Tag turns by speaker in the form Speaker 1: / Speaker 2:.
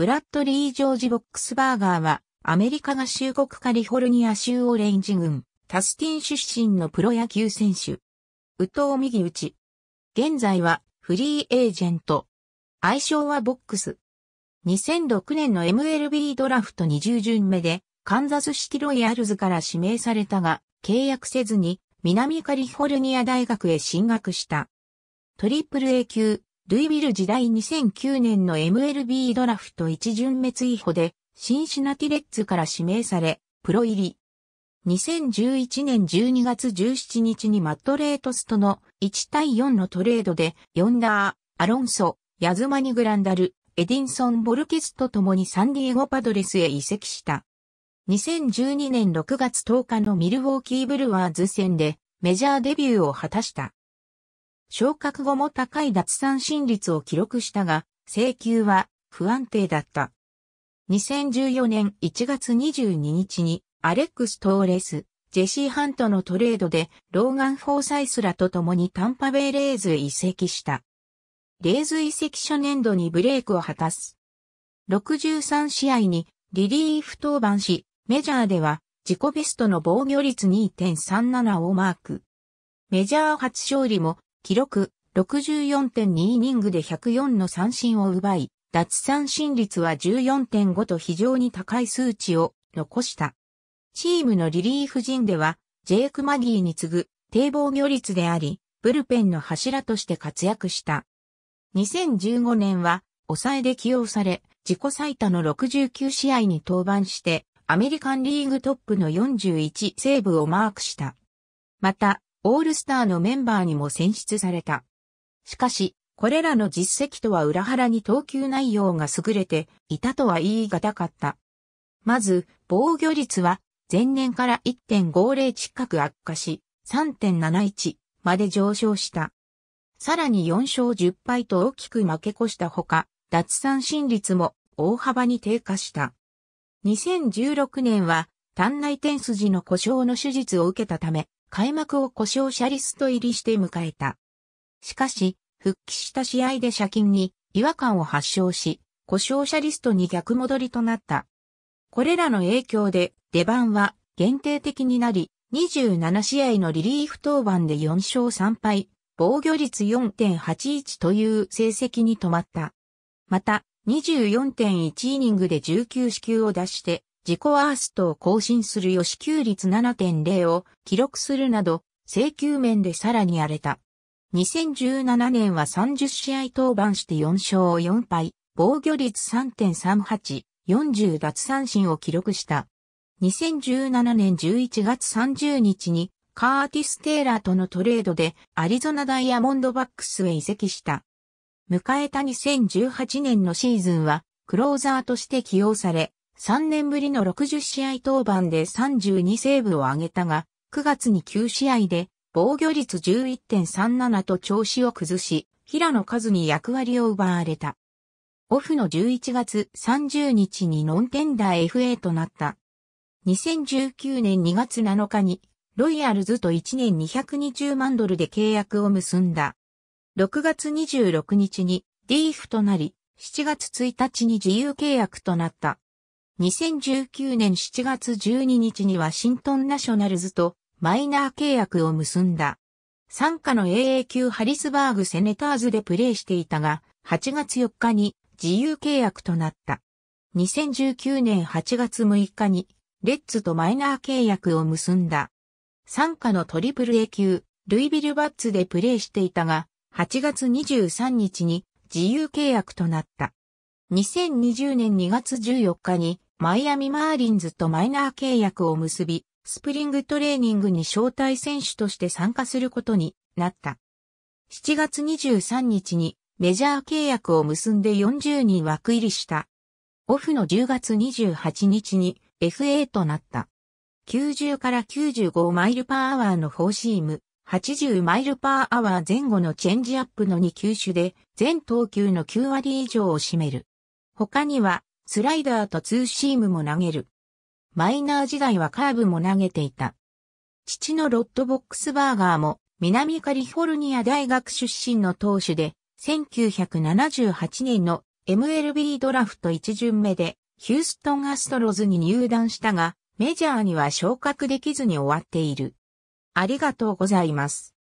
Speaker 1: ブラッドリー・ジョージ・ボックスバーガーは、アメリカ合衆国カリフォルニア州オレンジ郡、タスティン出身のプロ野球選手。宇藤右打ち。現在は、フリーエージェント。愛称はボックス。2006年の MLB ドラフト20巡目で、カンザスシティロイヤルズから指名されたが、契約せずに、南カリフォルニア大学へ進学した。トリプル A 級、ルイビル時代2009年の MLB ドラフト1巡目追捕で、シンシナティレッツから指名され、プロ入り。2011年12月17日にマットレートスとの1対4のトレードで、ヨンダー、アロンソ、ヤズマニグランダル、エディンソン・ボルケスと共にサンディエゴパドレスへ移籍した。2012年6月10日のミルウォーキーブルワーズ戦でメジャーデビューを果たした。昇格後も高い脱三振率を記録したが、請求は不安定だった。2014年1月22日にアレックス・トーレス、ジェシー・ハントのトレードでローガン・フォーサイスらと共にタンパベイ・レイズへ移籍した。レイズ移籍初年度にブレイクを果たす。63試合にリリーフ登板し、メジャーでは自己ベストの防御率2.37をマーク。メジャー初勝利も記録64.2イニングで104の三振を奪い、脱三振率は14.5と非常に高い数値を残した。チームのリリーフ陣では、ジェイク・マギーに次ぐ低防御率であり、ブルペンの柱として活躍した。2015年は、抑えで起用され、自己最多の69試合に登板して、アメリカンリーグトップの41セーブをマークした。また、オールスターのメンバーにも選出された。しかし、これらの実績とは裏腹に投球内容が優れていたとは言い難かった。まず、防御率は前年から1.50近く悪化し、3.71まで上昇した。さらに4勝10敗と大きく負け越したほか、脱三振率も大幅に低下した。2016年は、単内点筋の故障の手術を受けたため、開幕を故障者リスト入りして迎えた。しかし、復帰した試合で借金に違和感を発症し、故障者リストに逆戻りとなった。これらの影響で出番は限定的になり、27試合のリリーフ登板で4勝3敗、防御率4.81という成績に止まった。また、24.1イニングで19支球を出して、自己アーストを更新する予支給率7.0を記録するなど、請求面でさらに荒れた。2017年は30試合登板して4勝4敗、防御率3.38、40奪三振を記録した。2017年11月30日にカーティス・テイラーとのトレードでアリゾナダイヤモンドバックスへ移籍した。迎えた2018年のシーズンはクローザーとして起用され、3年ぶりの60試合登板で32セーブを挙げたが、9月に9試合で防御率11.37と調子を崩し、平野和に役割を奪われた。オフの11月30日にノンテンダー FA となった。2019年2月7日にロイヤルズと1年220万ドルで契約を結んだ。6月26日に DF となり、7月1日に自由契約となった。2019年7月12日にワシントンナショナルズとマイナー契約を結んだ。参加の AA 級ハリスバーグセネターズでプレーしていたが、8月4日に自由契約となった。2019年8月6日にレッツとマイナー契約を結んだ。参加のトリプル A 級ルイビルバッツでプレーしていたが、8月23日に自由契約となった。2020年2月14日にマイアミマーリンズとマイナー契約を結び、スプリングトレーニングに招待選手として参加することになった。7月23日にメジャー契約を結んで40人枠入りした。オフの10月28日に FA となった。90から95マイルパーアワーのフォーシーム、80マイルパーアワー前後のチェンジアップの2球種で、全投球の9割以上を占める。他には、スライダーとツーシームも投げる。マイナー時代はカーブも投げていた。父のロッド・ボックスバーガーも南カリフォルニア大学出身の投手で、1978年の MLB ドラフト1巡目でヒューストンアストロズに入団したが、メジャーには昇格できずに終わっている。ありがとうございます。